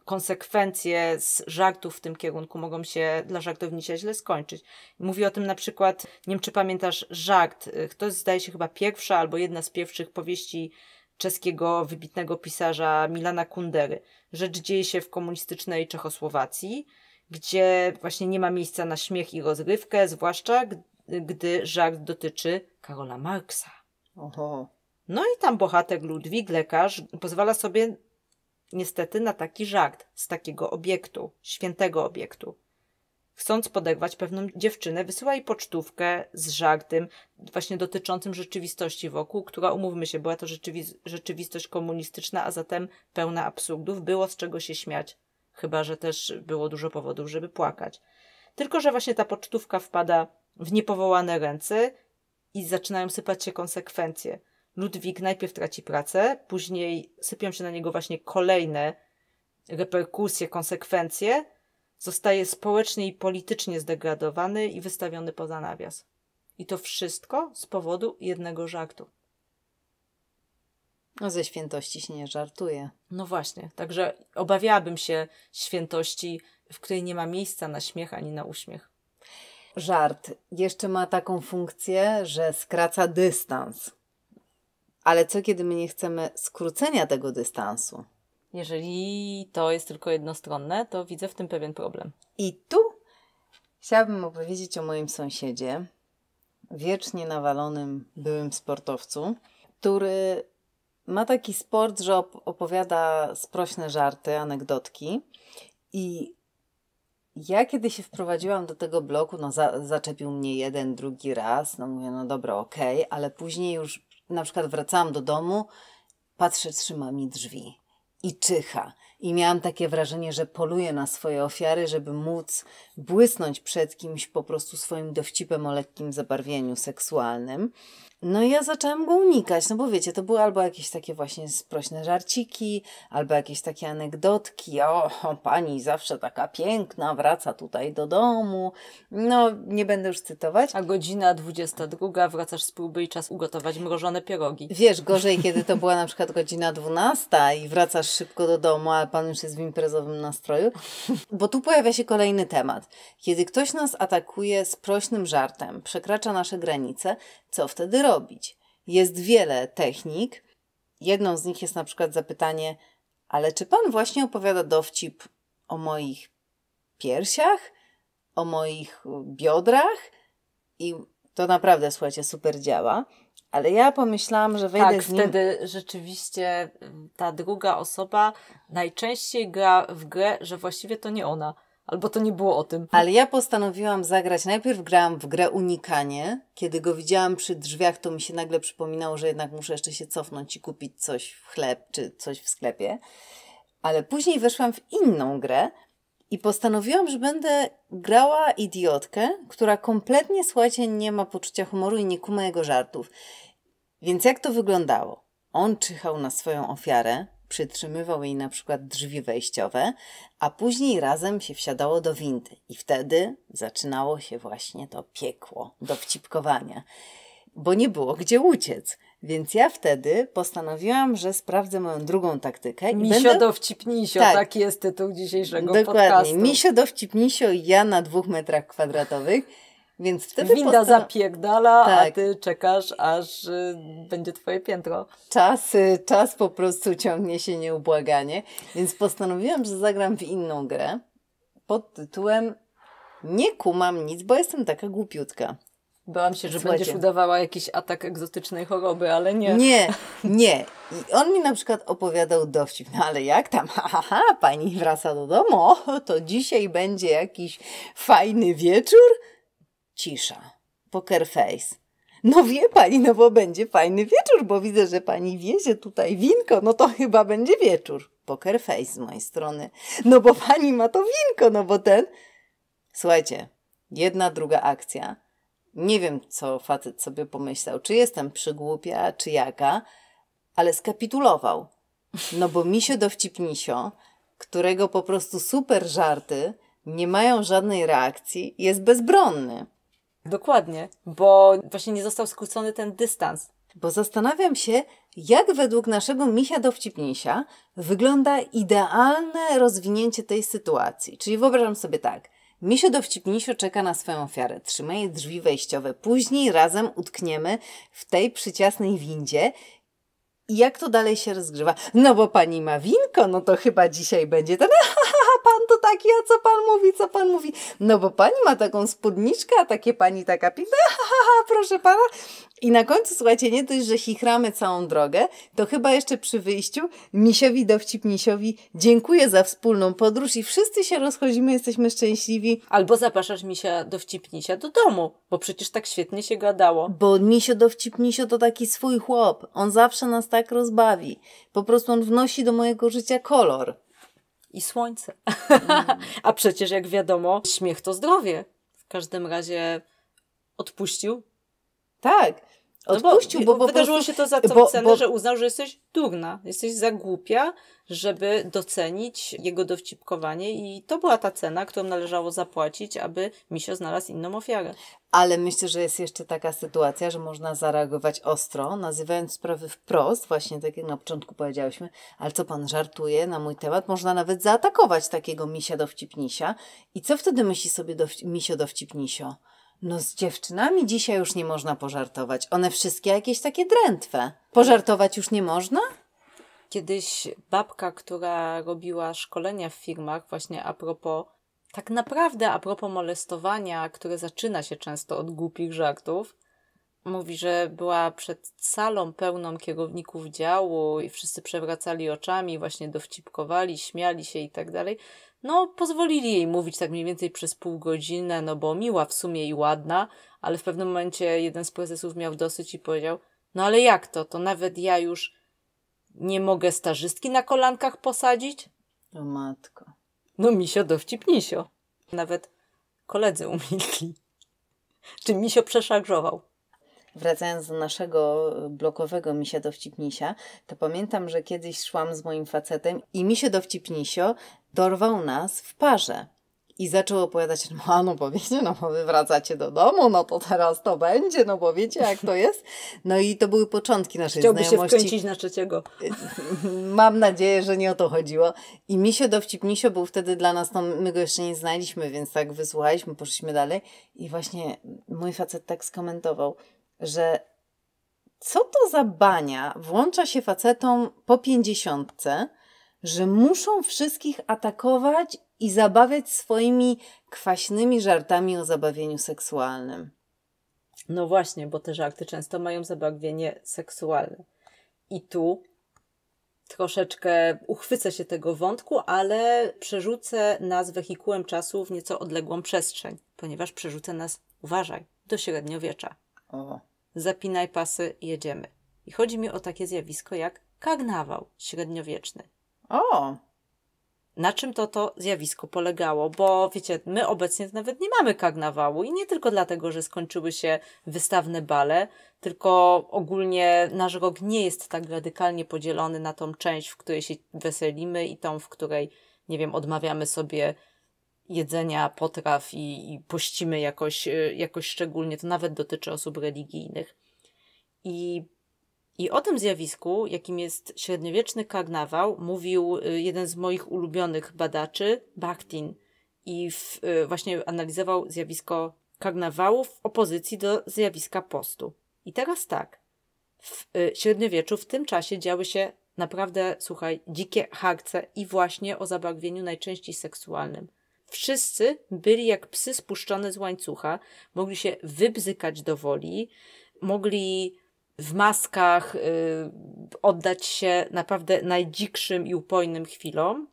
[SPEAKER 2] konsekwencje z żartów w tym kierunku mogą się dla żartownicia źle skończyć. Mówi o tym na przykład, nie wiem czy pamiętasz, żart. Y, to zdaje się chyba pierwsza albo jedna z pierwszych powieści czeskiego wybitnego pisarza Milana Kundery. Rzecz dzieje się w komunistycznej Czechosłowacji, gdzie właśnie nie ma miejsca na śmiech i rozrywkę, zwłaszcza gdy żart dotyczy Karola Marksa. Oho. No i tam bohater Ludwik, lekarz, pozwala sobie niestety na taki żart z takiego obiektu, świętego obiektu chcąc podegwać pewną dziewczynę, wysyła jej pocztówkę z żartem właśnie dotyczącym rzeczywistości wokół, która, umówmy się, była to rzeczywi rzeczywistość komunistyczna, a zatem pełna absurdów. Było z czego się śmiać, chyba że też było dużo powodów, żeby płakać. Tylko, że właśnie ta pocztówka wpada w niepowołane ręce i zaczynają sypać się konsekwencje. Ludwik najpierw traci pracę, później sypią się na niego właśnie kolejne reperkusje, konsekwencje, Zostaje społecznie i politycznie zdegradowany i wystawiony poza nawias. I to wszystko z powodu jednego żartu. No ze świętości się nie żartuje. No właśnie, także obawiałabym się świętości,
[SPEAKER 1] w której nie ma miejsca na śmiech ani na uśmiech. Żart jeszcze ma taką funkcję, że skraca dystans. Ale co kiedy my nie chcemy skrócenia tego dystansu?
[SPEAKER 2] Jeżeli to jest tylko jednostronne, to
[SPEAKER 1] widzę w tym pewien problem. I tu chciałabym opowiedzieć o moim sąsiedzie, wiecznie nawalonym byłym sportowcu, który ma taki sport, że opowiada sprośne żarty, anegdotki. I ja kiedy się wprowadziłam do tego bloku, no za, zaczepił mnie jeden, drugi raz, no mówię, no dobra, okej, okay, ale później już na przykład wracałam do domu, patrzę, trzyma mi drzwi i czyha. I miałam takie wrażenie, że poluje na swoje ofiary, żeby móc błysnąć przed kimś po prostu swoim dowcipem o lekkim zabarwieniu seksualnym. No i ja zaczęłam go unikać, no bo wiecie, to były albo jakieś takie właśnie sprośne żarciki, albo jakieś takie anegdotki, o, pani zawsze taka piękna, wraca tutaj do domu. No, nie będę już cytować. A
[SPEAKER 2] godzina 22, wracasz z próby i czas ugotować mrożone pierogi. Wiesz, gorzej,
[SPEAKER 1] kiedy to była na przykład godzina 12 i wracasz szybko do domu, a pan już jest w imprezowym nastroju. Bo tu pojawia się kolejny temat. Kiedy ktoś nas atakuje sprośnym żartem, przekracza nasze granice, co wtedy robić? Jest wiele technik. Jedną z nich jest na przykład zapytanie: Ale czy pan właśnie opowiada dowcip o moich piersiach? O moich biodrach? I to naprawdę, słuchajcie, super działa. Ale ja pomyślałam, że wejdę tak, z nim... wtedy
[SPEAKER 2] rzeczywiście y, ta druga osoba najczęściej gra w grę, że właściwie
[SPEAKER 1] to nie ona. Albo to nie było o tym. Ale ja postanowiłam zagrać. Najpierw grałam w grę Unikanie. Kiedy go widziałam przy drzwiach, to mi się nagle przypominało, że jednak muszę jeszcze się cofnąć i kupić coś w chleb czy coś w sklepie. Ale później weszłam w inną grę i postanowiłam, że będę grała idiotkę, która kompletnie, słuchajcie, nie ma poczucia humoru i nie kuma jego żartów. Więc jak to wyglądało? On czyhał na swoją ofiarę, przytrzymywał jej na przykład drzwi wejściowe, a później razem się wsiadało do windy i wtedy zaczynało się właśnie to piekło dowcipkowania, bo nie było gdzie uciec. Więc ja wtedy postanowiłam, że sprawdzę moją drugą taktykę. I misio będę... dowcipnisio, tak. jest tytuł dzisiejszego Dokładnie. podcastu. Dokładnie, misio dowcipnisio i ja na dwóch metrach kwadratowych. Więc wtedy Winda postan-
[SPEAKER 2] zapierdala, tak. a ty czekasz, aż y, będzie twoje piętro.
[SPEAKER 1] Czas, y, czas po prostu ciągnie się nieubłaganie, więc postanowiłam, że zagram w inną grę pod tytułem Nie kumam nic, bo jestem taka głupiutka.
[SPEAKER 2] Bałam się, że Słuchajcie. będziesz udawała jakiś atak egzotycznej choroby, ale nie. Nie,
[SPEAKER 1] nie. I on mi na przykład opowiadał dowcip, no ale jak tam, ha, ha, ha, pani wraca do domu, to dzisiaj będzie jakiś fajny wieczór. Cisza. Poker face. No wie pani, no bo będzie fajny wieczór, bo widzę, że pani wiezie tutaj winko, no to chyba będzie wieczór. Poker face z mojej strony. No bo pani ma to winko, no bo ten... Słuchajcie, jedna, druga akcja. Nie wiem, co facet sobie pomyślał, czy jestem przygłupia, czy jaka, ale skapitulował. No bo misio dowcipnisio, którego po prostu super żarty nie mają żadnej reakcji, jest bezbronny. Dokładnie, bo właśnie nie został skrócony ten dystans. Bo zastanawiam się, jak według naszego misia dowcipniejsia wygląda idealne rozwinięcie tej sytuacji. Czyli wyobrażam sobie tak. Misio dowcipnisio czeka na swoją ofiarę, trzyma jej drzwi wejściowe. Później razem utkniemy w tej przyciasnej windzie i jak to dalej się rozgrywa? No bo pani ma winko, no to chyba dzisiaj będzie ten to taki, a co pan mówi, co pan mówi? No bo pani ma taką spódniczkę, a takie pani taka piękna, ha, ha, ha, proszę pana. I na końcu, słuchajcie, nie dość, że chichramy całą drogę, to chyba jeszcze przy wyjściu misiowi, dowcip misiowi, dziękuję za wspólną podróż i wszyscy się rozchodzimy, jesteśmy szczęśliwi. Albo zapraszasz misia dowcipnisia do domu, bo przecież tak świetnie się gadało. Bo misio dowcipnisio to taki swój chłop, on zawsze nas tak rozbawi. Po prostu on wnosi do mojego życia kolor i słońce. Mm. A przecież, jak wiadomo, śmiech to zdrowie. W każdym razie odpuścił. Tak. Odpuścił, no bo, bo, bo wydarzyło prostu, się to za tą bo, cenę, bo, że
[SPEAKER 2] uznał, że jesteś durna, jesteś za głupia, żeby docenić jego dowcipkowanie i to
[SPEAKER 1] była ta cena, którą należało zapłacić, aby Misio znalazł inną ofiarę. Ale myślę, że jest jeszcze taka sytuacja, że można zareagować ostro, nazywając sprawy wprost, właśnie tak jak na początku powiedziałyśmy, ale co pan żartuje na mój temat, można nawet zaatakować takiego misia dowcipnisia i co wtedy myśli sobie dowci misio dowcipnisio? No z dziewczynami dzisiaj już nie można pożartować. One wszystkie jakieś takie drętwe. Pożartować już nie można?
[SPEAKER 2] Kiedyś babka, która robiła szkolenia w firmach właśnie a propos tak naprawdę a propos molestowania, które zaczyna się często od głupich żartów, mówi, że była przed salą pełną kierowników działu i wszyscy przewracali oczami, właśnie dowcipkowali, śmiali się i tak dalej. No, pozwolili jej mówić tak mniej więcej przez pół godziny, no bo miła w sumie i ładna, ale w pewnym momencie jeden z prezesów miał dosyć i powiedział: No ale jak to? To nawet ja już nie mogę starzystki na kolankach posadzić?
[SPEAKER 1] O matko. No, misio dowcipnisio. Nawet koledzy umilkli. Czy misio przeszarżował? wracając do naszego blokowego misia dowcipnisia, to pamiętam, że kiedyś szłam z moim facetem i do dowcipnisio dorwał nas w parze. I zaczął opowiadać, no a no bo wiecie, no bo wy wracacie do domu, no to teraz to będzie, no bo wiecie jak to jest. No i to były początki naszej Chciałby znajomości. Chciałby się wkręcić na trzeciego. Mam nadzieję, że nie o to chodziło. I Misio dowcip Misio był wtedy dla nas, no my go jeszcze nie znaliśmy, więc tak wysłuchaliśmy, poszliśmy dalej. I właśnie mój facet tak skomentował, że co to za bania włącza się facetom po pięćdziesiątce, że muszą wszystkich atakować i zabawiać swoimi kwaśnymi żartami o zabawieniu seksualnym. No właśnie, bo te żarty często mają zabawienie seksualne. I tu
[SPEAKER 2] troszeczkę uchwycę się tego wątku, ale przerzucę nas wehikułem czasu w nieco odległą przestrzeń, ponieważ przerzucę nas, uważaj, do średniowiecza. O. Zapinaj pasy, jedziemy. I chodzi mi o takie zjawisko jak kagnawał średniowieczny. O! Na czym to to zjawisko polegało? Bo wiecie, my obecnie nawet nie mamy karnawału i nie tylko dlatego, że skończyły się wystawne bale, tylko ogólnie nasz rok nie jest tak radykalnie podzielony na tą część, w której się weselimy i tą, w której, nie wiem, odmawiamy sobie jedzenia, potraw i, i pościmy jakoś, e, jakoś szczególnie. To nawet dotyczy osób religijnych. I i o tym zjawisku, jakim jest średniowieczny karnawał, mówił y, jeden z moich ulubionych badaczy, Bakhtin. I w, y, właśnie analizował zjawisko karnawału w opozycji do zjawiska postu. I teraz tak. W y, średniowieczu w tym czasie działy się naprawdę, słuchaj, dzikie harce i właśnie o zabarwieniu najczęściej seksualnym. Wszyscy byli jak psy spuszczone z łańcucha, mogli się wybzykać do woli, mogli w maskach, y, oddać się naprawdę najdzikszym i upojnym chwilom.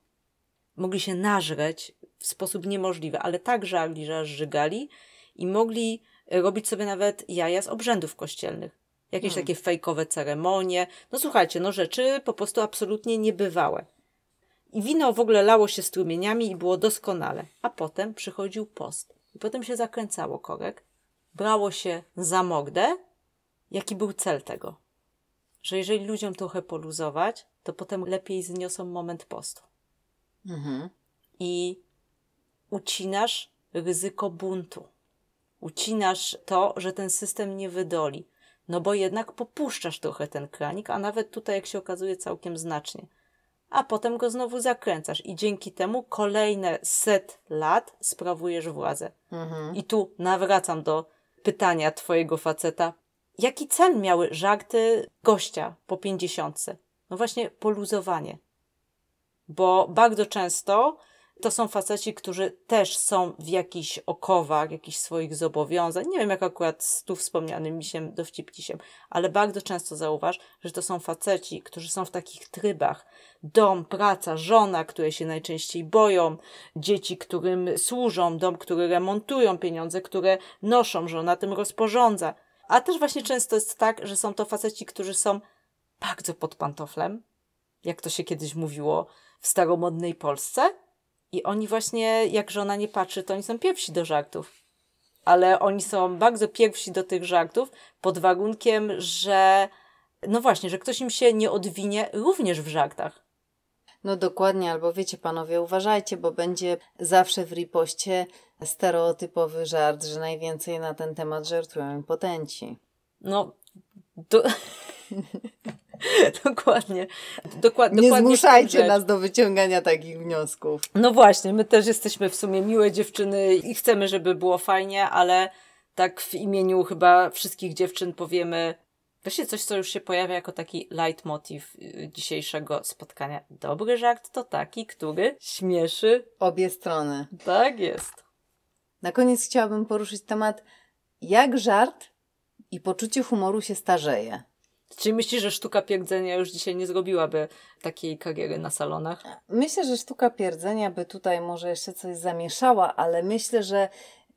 [SPEAKER 2] Mogli się nażreć w sposób niemożliwy, ale tak żarli, że aż żygali i mogli robić sobie nawet jaja z obrzędów kościelnych. Jakieś hmm. takie fejkowe ceremonie. No słuchajcie, no rzeczy po prostu absolutnie niebywałe. I wino w ogóle lało się strumieniami i było doskonale. A potem przychodził post. I potem się zakręcało korek, brało się za mordę jaki był cel tego. Że jeżeli ludziom trochę poluzować, to potem lepiej zniosą moment postu. Mhm. I ucinasz ryzyko buntu. Ucinasz to, że ten system nie wydoli. No bo jednak popuszczasz trochę ten kranik, a nawet tutaj, jak się okazuje, całkiem znacznie. A potem go znowu zakręcasz i dzięki temu kolejne set lat sprawujesz władzę. Mhm. I tu nawracam do pytania twojego faceta, Jaki cel miały żarty gościa po pięćdziesiątce? No właśnie poluzowanie. Bo bardzo często to są faceci, którzy też są w jakichś okowach, jakichś swoich zobowiązań. Nie wiem, jak akurat z tu wspomnianym misiem dowcipcisiem, ale bardzo często zauważ, że to są faceci, którzy są w takich trybach. Dom, praca, żona, które się najczęściej boją, dzieci, którym służą, dom, który remontują, pieniądze, które noszą, żona tym rozporządza. A też właśnie często jest tak, że są to faceci, którzy są bardzo pod pantoflem, jak to się kiedyś mówiło w staromodnej Polsce. I oni właśnie, jak żona nie patrzy, to oni są pierwsi do żartów. Ale oni są bardzo pierwsi do tych żartów pod warunkiem, że no właśnie, że ktoś im się nie odwinie
[SPEAKER 1] również w żartach. No dokładnie, albo wiecie panowie, uważajcie, bo będzie zawsze w ripoście stereotypowy żart, że najwięcej na ten temat żartują impotenci. No, do... dokładnie. Dokład, nie dokładnie zmuszajcie nas do wyciągania takich wniosków.
[SPEAKER 2] No właśnie, my też jesteśmy w sumie miłe dziewczyny i chcemy, żeby było fajnie, ale tak w imieniu chyba wszystkich dziewczyn powiemy, Właśnie coś, co już się pojawia jako taki leitmotiv y, dzisiejszego spotkania. Dobry żart to taki, który
[SPEAKER 1] śmieszy obie strony. Tak jest. Na koniec chciałabym poruszyć temat, jak żart i poczucie humoru się starzeje.
[SPEAKER 2] czy myślisz, że sztuka pierdzenia już dzisiaj nie zrobiłaby takiej kariery na salonach?
[SPEAKER 1] Myślę, że sztuka pierdzenia by tutaj może jeszcze coś zamieszała, ale myślę, że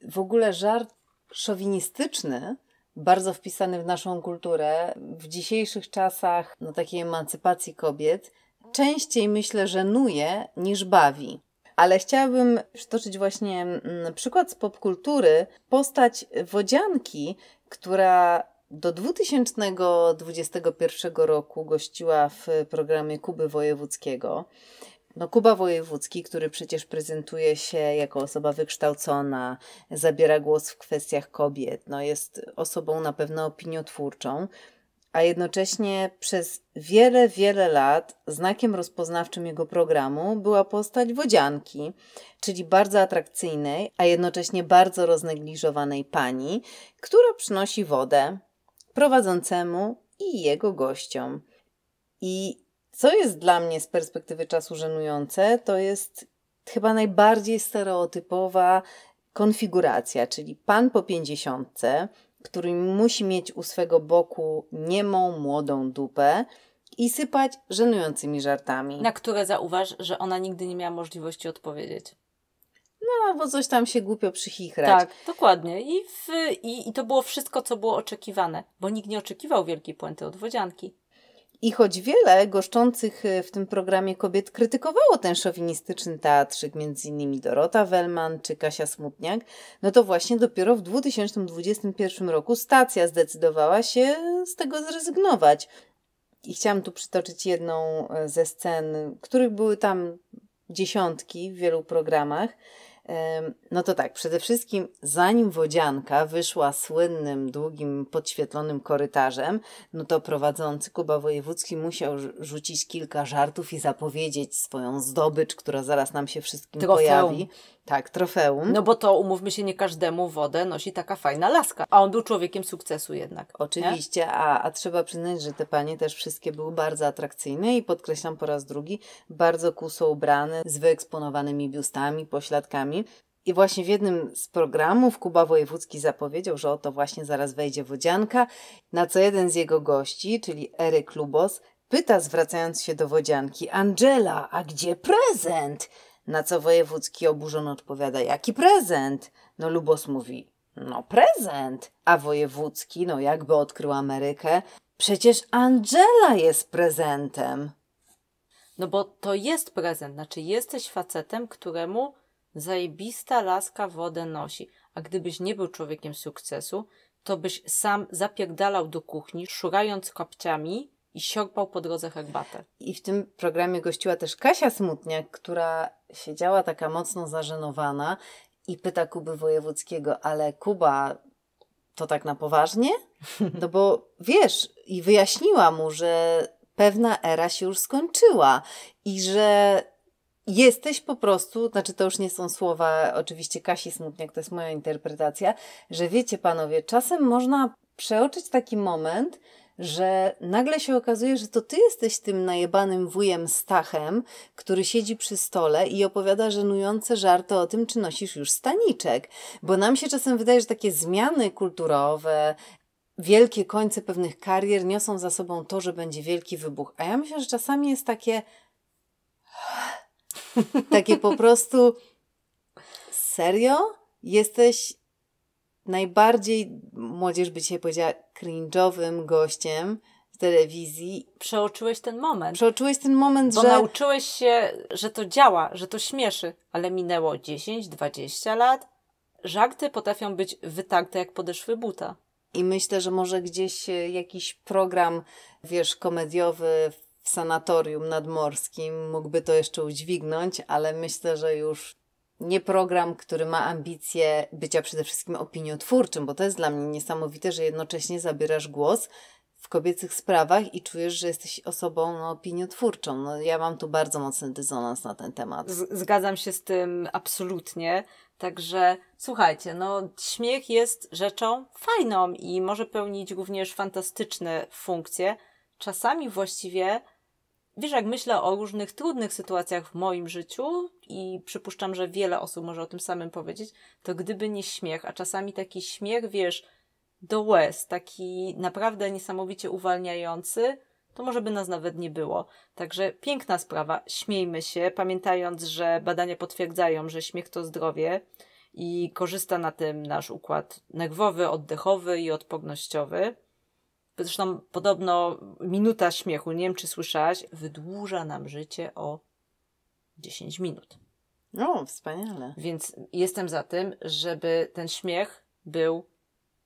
[SPEAKER 1] w ogóle żart szowinistyczny bardzo wpisany w naszą kulturę. W dzisiejszych czasach no, takiej emancypacji kobiet częściej myślę, że nuje niż bawi. Ale chciałabym przytoczyć właśnie mm, przykład z popkultury, postać wodzianki, która do 2021 roku gościła w programie Kuby Wojewódzkiego. No, Kuba Wojewódzki, który przecież prezentuje się jako osoba wykształcona, zabiera głos w kwestiach kobiet, no jest osobą na pewno opiniotwórczą, a jednocześnie przez wiele, wiele lat znakiem rozpoznawczym jego programu była postać wodzianki, czyli bardzo atrakcyjnej, a jednocześnie bardzo roznegliżowanej pani, która przynosi wodę prowadzącemu i jego gościom. I co jest dla mnie z perspektywy czasu żenujące, to jest chyba najbardziej stereotypowa konfiguracja, czyli pan po pięćdziesiątce, który musi mieć u swego boku niemą, młodą dupę i sypać żenującymi żartami. Na
[SPEAKER 2] które zauważ, że ona nigdy nie miała możliwości odpowiedzieć.
[SPEAKER 1] No, bo coś tam się głupio przychichrać. Tak,
[SPEAKER 2] dokładnie. I, w, i, I to było wszystko, co było oczekiwane, bo nikt nie oczekiwał wielkiej puenty od wodzianki.
[SPEAKER 1] I choć wiele goszczących e, w tym programie kobiet krytykowało ten szowinistyczny teatrzyk, m.in. Dorota Wellman czy Kasia Smutniak, no to właśnie dopiero w 2021 roku stacja zdecydowała się z tego zrezygnować. I chciałam tu przytoczyć jedną e, ze scen, których były tam dziesiątki w wielu programach. No to tak, przede wszystkim zanim Wodzianka wyszła słynnym, długim, podświetlonym korytarzem, no to prowadzący Kuba Wojewódzki musiał rzucić kilka żartów i zapowiedzieć swoją zdobycz, która zaraz nam się wszystkim pojawi. Tak, trofeum. No bo to, umówmy się, nie każdemu wodę nosi taka fajna laska. A on był człowiekiem sukcesu jednak. Oczywiście, a, a trzeba przyznać, że te panie też wszystkie były bardzo atrakcyjne i podkreślam po raz drugi, bardzo kuso ubrane, z wyeksponowanymi biustami, pośladkami. I właśnie w jednym z programów Kuba Wojewódzki zapowiedział, że oto właśnie zaraz wejdzie wodzianka, na co jeden z jego gości, czyli Eryk Lubos, pyta zwracając się do wodzianki, Angela, a gdzie prezent? Na co wojewódzki oburzony odpowiada, jaki prezent? No Lubos mówi, no prezent. A wojewódzki, no jakby odkrył Amerykę, przecież Angela jest prezentem.
[SPEAKER 2] No bo to jest prezent, znaczy jesteś facetem, któremu zajebista laska wodę nosi. A gdybyś nie był człowiekiem sukcesu, to byś sam zapierdalał do kuchni, szurając kopciami i siorpał po drodze herbatę.
[SPEAKER 1] I w tym programie gościła też Kasia Smutniak, która siedziała taka mocno zażenowana i pyta Kuby Wojewódzkiego, ale Kuba, to tak na poważnie? No bo wiesz, i wyjaśniła mu, że pewna era się już skończyła i że jesteś po prostu, znaczy to już nie są słowa oczywiście Kasi Smutniak, to jest moja interpretacja, że wiecie panowie, czasem można przeoczyć taki moment, że nagle się okazuje, że to ty jesteś tym najebanym wujem Stachem, który siedzi przy stole i opowiada żenujące żarty o tym, czy nosisz już staniczek. Bo nam się czasem wydaje, że takie zmiany kulturowe, wielkie końce pewnych karier niosą za sobą to, że będzie wielki wybuch. A ja myślę, że czasami jest takie. takie po prostu. Serio? Jesteś najbardziej, młodzież by dzisiaj powiedziała, cringe'owym gościem w telewizji. Przeoczyłeś ten moment. Przeoczyłeś ten moment, bo że... nauczyłeś się, że to działa, że to śmieszy, ale minęło 10-20 lat. Żarty potrafią być wytarte jak podeszwy buta. I myślę, że może gdzieś e, jakiś program, wiesz, komediowy w sanatorium nadmorskim mógłby to jeszcze udźwignąć, ale myślę, że już nie program, który ma ambicje bycia przede wszystkim opiniotwórczym, bo to jest dla mnie niesamowite, że jednocześnie zabierasz głos w kobiecych sprawach i czujesz, że jesteś osobą no, opiniotwórczą. No, ja mam tu bardzo mocny dysonans na ten temat. Z zgadzam się z tym absolutnie.
[SPEAKER 2] Także słuchajcie, no śmiech jest rzeczą fajną i może pełnić również fantastyczne funkcje. Czasami właściwie Wiesz, jak myślę o różnych trudnych sytuacjach w moim życiu i przypuszczam, że wiele osób może o tym samym powiedzieć, to gdyby nie śmiech, a czasami taki śmiech, wiesz, do łez, taki naprawdę niesamowicie uwalniający, to może by nas nawet nie było. Także piękna sprawa, śmiejmy się, pamiętając, że badania potwierdzają, że śmiech to zdrowie i korzysta na tym nasz układ nerwowy, oddechowy i odpornościowy. Zresztą podobno minuta śmiechu, nie wiem czy słyszałaś, wydłuża nam życie o 10 minut. No, wspaniale. Więc jestem za tym, żeby ten śmiech był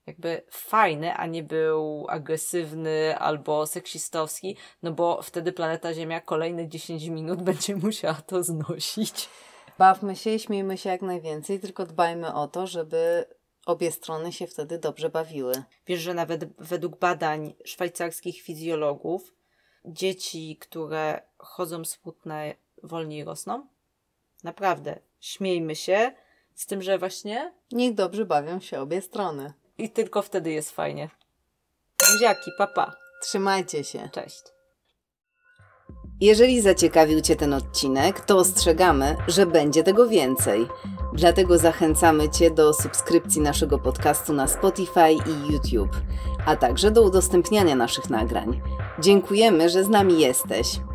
[SPEAKER 2] jakby fajny, a nie był agresywny albo seksistowski, no bo wtedy planeta Ziemia kolejne 10 minut będzie
[SPEAKER 1] musiała to znosić. Bawmy się i śmiejmy się jak najwięcej, tylko dbajmy o to, żeby Obie strony się wtedy dobrze bawiły. Wiesz, że nawet według badań szwajcarskich fizjologów, dzieci, które
[SPEAKER 2] chodzą smutne, wolniej rosną? Naprawdę, śmiejmy się,
[SPEAKER 1] z tym, że właśnie. Niech dobrze bawią się obie strony. I tylko wtedy jest fajnie. Buziaki, papa. Trzymajcie się. Cześć. Jeżeli zaciekawił Cię ten odcinek, to ostrzegamy, że będzie tego więcej. Dlatego zachęcamy Cię do subskrypcji naszego podcastu na Spotify i YouTube, a także do udostępniania naszych nagrań. Dziękujemy, że z nami jesteś.